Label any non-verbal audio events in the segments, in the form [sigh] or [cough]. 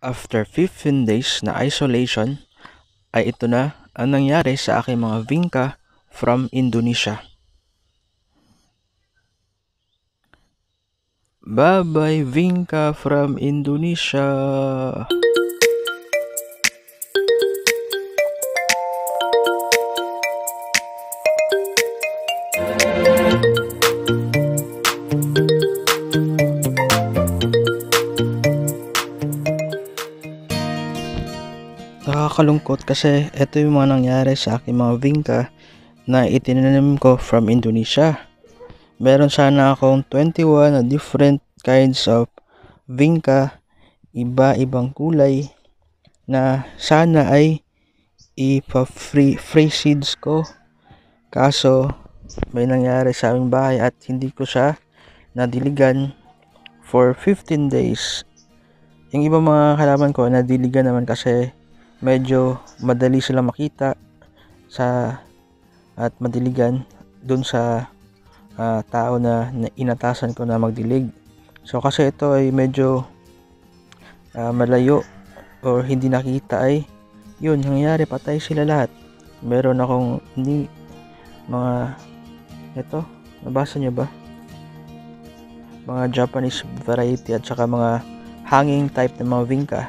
After 15 days na isolation, ay ito na ang nangyari sa aking mga vinka from Indonesia. Bye-bye Vinka from Indonesia! nakakalungkot kasi ito yung mga nangyari sa aking mga vinka na itinanim ko from Indonesia. Meron sana akong 21 na different kinds of vinka, iba-ibang kulay na sana ay ipa-free free seeds ko. Kaso may nangyari sa aming bahay at hindi ko siya nadiligan for 15 days. Yung iba mga kalaban ko nadiligan naman kasi medyo madali sila makita sa at madiligan doon sa uh, tao na, na inatasan ko na magdilig. So kasi ito ay medyo uh, malayo or hindi nakita ay yun, nangyari patay sila lahat. Meron akong hindi mga ito, nabasa niyo ba? Mga Japanese variety at saka mga hanging type ng mga vinca.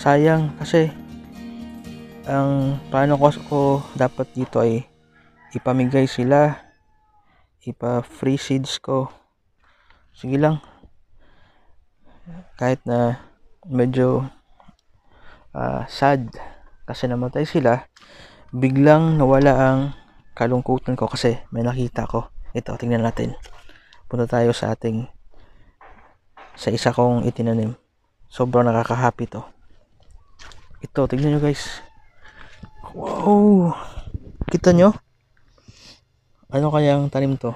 Sayang kasi ang plano ko, ko dapat dito ay ipamigay sila ipa free seeds ko sige lang kahit na medyo uh, sad kasi namatay sila biglang nawala ang kalungkutan ko kasi may nakita ko ito tingnan natin punta tayo sa ating sa isa kong itinanim sobrang nakakahappy to ito tingnan nyo guys Wow! Kita nyo? Ano kaya ang tanim to?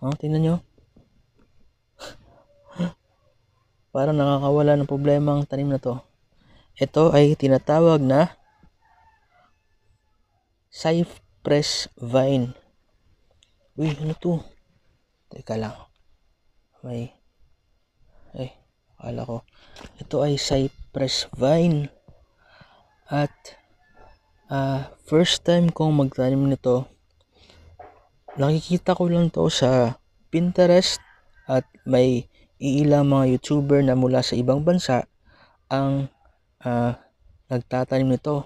Oh, tingnan nyo. Parang nakakawala ng problema ang tanim na to. Ito ay tinatawag na cypress vine. Uy, ano to? Teka lang. May ay, eh, akala ko. Ito ay cypress vine. At Uh, first time kong magtanim nito. Nakikita ko lang to sa Pinterest at may iilang mga YouTuber na mula sa ibang bansa ang uh, nagtatanim nito.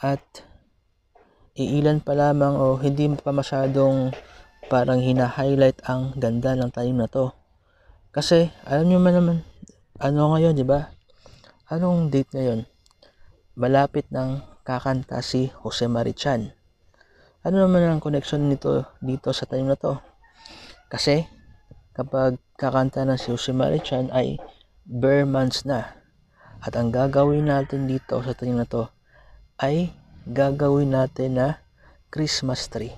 At iilan pa lamang o hindi pa masyadong parang hina-highlight ang ganda ng tanim na to. Kasi alam niyo man naman ano ngayon, 'di ba? Anong date ngayon? Malapit ng kakanta si Jose Marichan. Ano naman ang connection nito dito sa tanim na to? Kasi kapag kakanta na si Jose Marichan ay bare months na. At ang gagawin natin dito sa tanim na to ay gagawin natin na Christmas tree.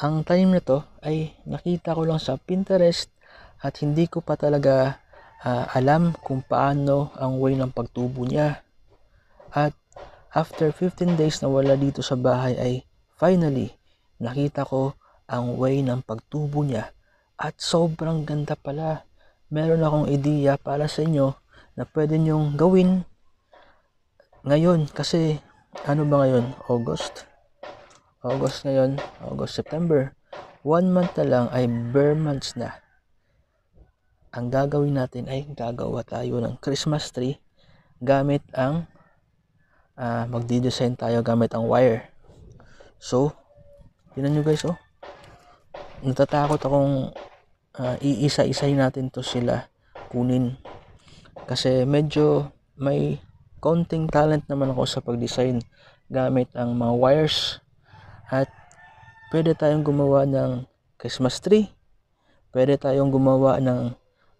Ang tanim na to ay nakita ko lang sa Pinterest at hindi ko pa talaga uh, alam kung paano ang way ng pagtubo niya. At After 15 days na wala dito sa bahay ay finally nakita ko ang way ng pagtubo niya at sobrang ganda pala. Meron akong ideya para sa inyo na pwede niyong gawin ngayon kasi ano ba ngayon? August? August ngayon, August, September. One month na lang ay bare months na. Ang gagawin natin ay gagawa tayo ng Christmas tree gamit ang uh, magdi-design tayo gamit ang wire so tinan nyo guys oh natatakot akong uh, ah, iisa-isahin natin to sila kunin kasi medyo may konting talent naman ako sa pag-design gamit ang mga wires at pwede tayong gumawa ng Christmas tree pwede tayong gumawa ng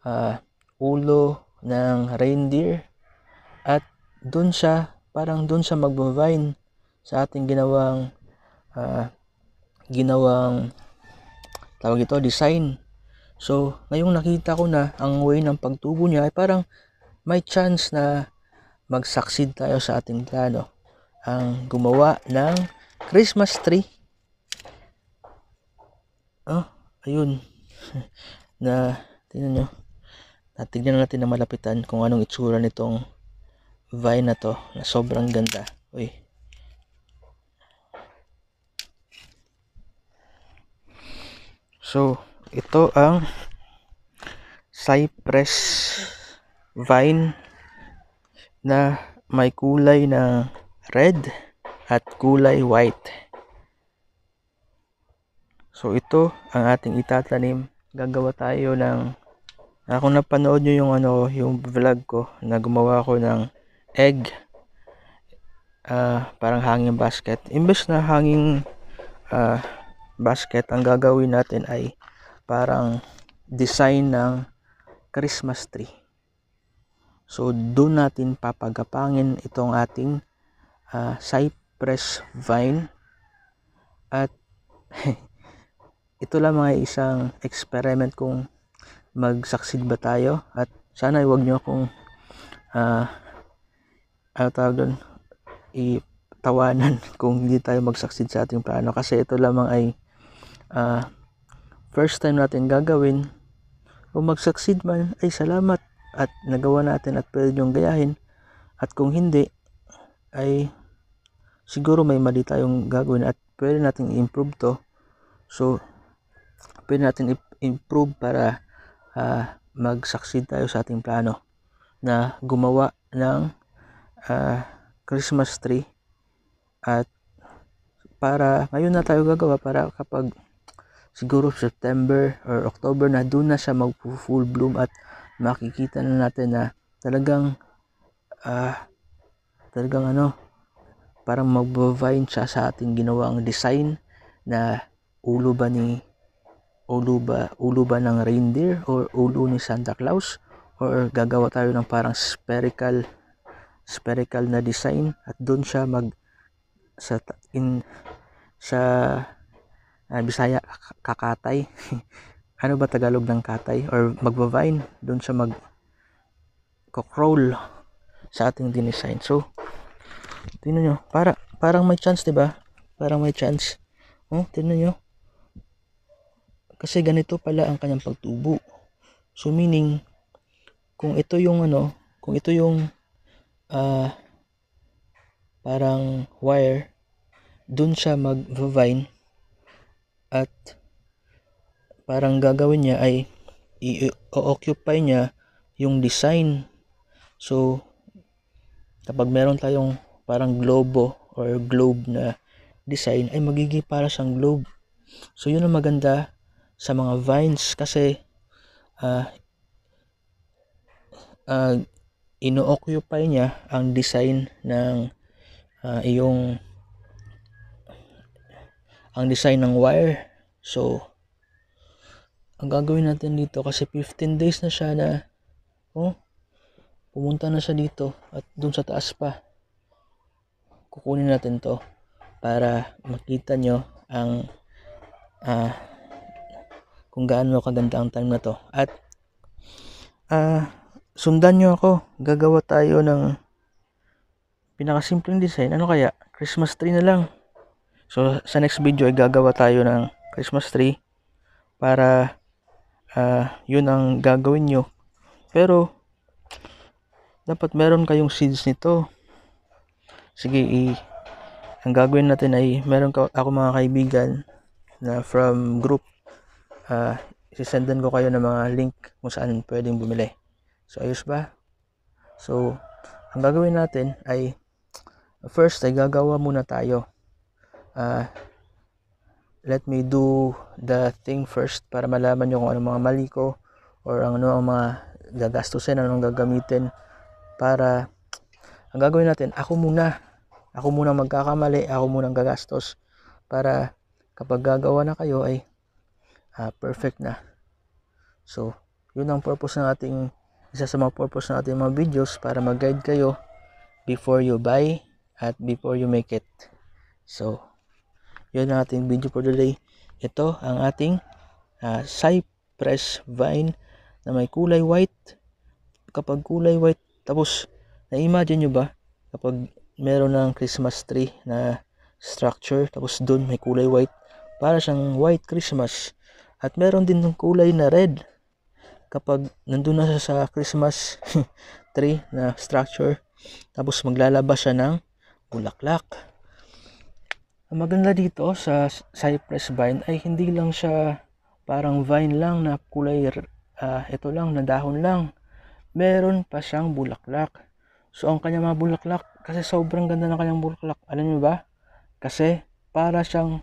uh, ulo ng reindeer at doon siya parang doon sa magba-vine sa ating ginawang uh, ginawang tawag ito design so ngayong nakita ko na ang way ng pagtubo niya ay parang may chance na mag-succeed tayo sa ating plano ang gumawa ng Christmas tree oh ayun [laughs] na tingnan nyo natignan natin na malapitan kung anong itsura nitong vine na to na sobrang ganda. Uy. So, ito ang cypress vine na may kulay na red at kulay white. So, ito ang ating itatanim. Gagawa tayo ng ako napanood nyo yung ano, yung vlog ko na gumawa ko ng egg uh, parang hanging basket imbes na hanging uh, basket ang gagawin natin ay parang design ng Christmas tree so doon natin papagapangin itong ating uh, cypress vine at [laughs] ito lang mga isang experiment kung mag-succeed ba tayo at sana wag nyo akong uh, ano tawag doon, itawanan [laughs] kung hindi tayo magsucceed sa ating plano. Kasi ito lamang ay uh, first time natin gagawin. Kung mag-succeed man, ay salamat at nagawa natin at pwede niyong gayahin. At kung hindi, ay siguro may mali tayong gagawin at pwede natin i-improve to. So, pwede natin i-improve para uh, mag-succeed tayo sa ating plano na gumawa ng uh, Christmas tree at para ngayon na tayo gagawa para kapag siguro September or October na doon na siya mag full bloom at makikita na natin na talagang uh, talagang ano parang magbavine siya sa ating ginawang design na ulo ba ni ulo ba ulo ba ng reindeer or ulo ni Santa Claus or gagawa tayo ng parang spherical spherical na design at doon siya mag sa in sa uh, Bisaya kakatay [laughs] ano ba Tagalog ng katay or magba doon siya mag crawl sa ating dinesign so tingnan nyo para parang may chance 'di ba parang may chance oh tingnan nyo kasi ganito pala ang kanyang pagtubo so meaning kung ito yung ano kung ito yung uh, parang wire dun siya mag-vine at parang gagawin niya ay i-occupy niya yung design so kapag meron tayong parang globo or globe na design ay magiging para siyang globe so yun ang maganda sa mga vines kasi uh, uh, ino-occupy niya ang design ng uh, iyong ang design ng wire. So, ang gagawin natin dito kasi 15 days na siya na oh, pumunta na siya dito at dun sa taas pa. Kukunin natin to para makita nyo ang uh, kung gaano kaganda ang time na to. At uh, sundan nyo ako. Gagawa tayo ng pinakasimpleng design. Ano kaya? Christmas tree na lang. So, sa next video ay gagawa tayo ng Christmas tree para uh, yun ang gagawin nyo. Pero, dapat meron kayong seeds nito. Sige, i ang gagawin natin ay meron ka, ako mga kaibigan na from group. Uh, isisendan ko kayo ng mga link kung saan pwedeng bumili. So, ayos ba? So, ang gagawin natin ay first ay gagawa muna tayo. Uh, let me do the thing first para malaman nyo kung ano mga mali ko or ano ang mga gagastusin, anong gagamitin para ang gagawin natin, ako muna. Ako muna magkakamali, ako muna gagastos para kapag gagawa na kayo ay uh, perfect na. So, yun ang purpose ng ating isa sa mga purpose ng mga videos para mag-guide kayo before you buy at before you make it. So, yun ang ating video for today. Ito ang ating uh, cypress vine na may kulay white. Kapag kulay white, tapos na-imagine nyo ba kapag meron ng Christmas tree na structure, tapos doon may kulay white, para siyang white Christmas. At meron din ng kulay na red kapag nandun na siya sa Christmas [laughs] tree na structure, tapos maglalabas siya ng bulaklak. Ang maganda dito sa cypress vine ay hindi lang siya parang vine lang na kulay uh, ito lang na dahon lang. Meron pa siyang bulaklak. So ang kanya mga bulaklak kasi sobrang ganda ng kanyang bulaklak. Alam niyo ba? Kasi para siyang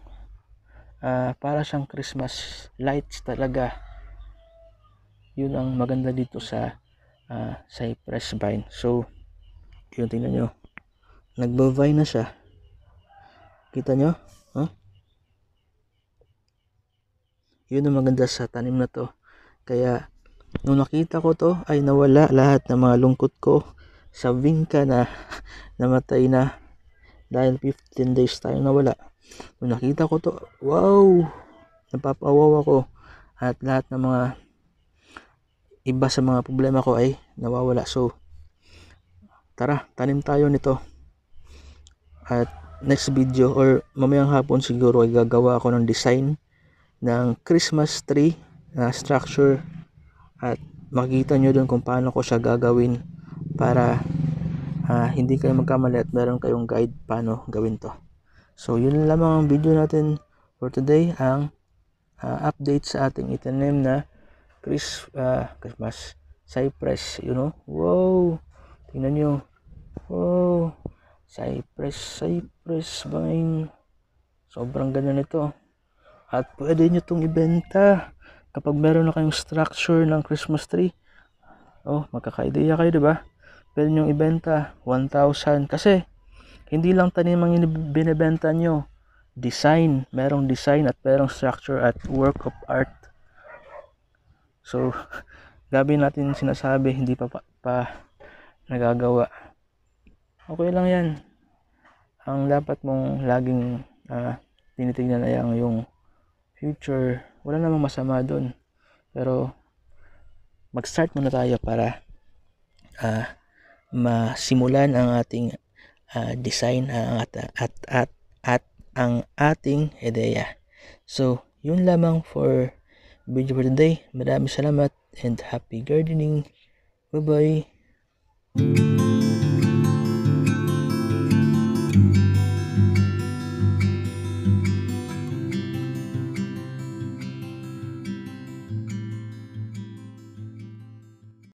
uh, para siyang Christmas lights talaga yun ang maganda dito sa uh, cypress vine so yun tingnan nyo nagbavine na siya kita nyo huh? yun ang maganda sa tanim na to kaya nung nakita ko to ay nawala lahat ng mga lungkot ko sa vingka na [laughs] namatay na dahil 15 days tayo nawala nung nakita ko to wow napapawaw ako at lahat ng mga iba sa mga problema ko ay nawawala. So, tara, tanim tayo nito. At next video or mamayang hapon siguro ay gagawa ako ng design ng Christmas tree na structure at makikita nyo doon kung paano ko siya gagawin para uh, hindi kayo magkamali at meron kayong guide paano gawin to. So yun lamang ang video natin for today ang uh, update sa ating itanim na Chris, uh, Christmas cypress, you know. Wow! Tingnan nyo. Wow! Cypress, cypress vine. Sobrang ganda nito. At pwede nyo itong ibenta kapag meron na kayong structure ng Christmas tree. Oh, magkaka-idea kayo, di ba? Pwede nyo ibenta 1,000 kasi hindi lang tanimang binibenta nyo. Design, merong design at merong structure at work of art So, gabi [laughs] natin sinasabi, hindi pa, pa, pa nagagawa. Okay lang yan. Ang dapat mong laging uh, ah, tinitignan ay ang yung future. Wala namang masama doon. Pero, mag-start muna tayo para uh, masimulan ang ating uh, design uh, at, at, at, at ang ating ideya. So, yun lamang for video for today. Maraming salamat and happy gardening. Bye-bye.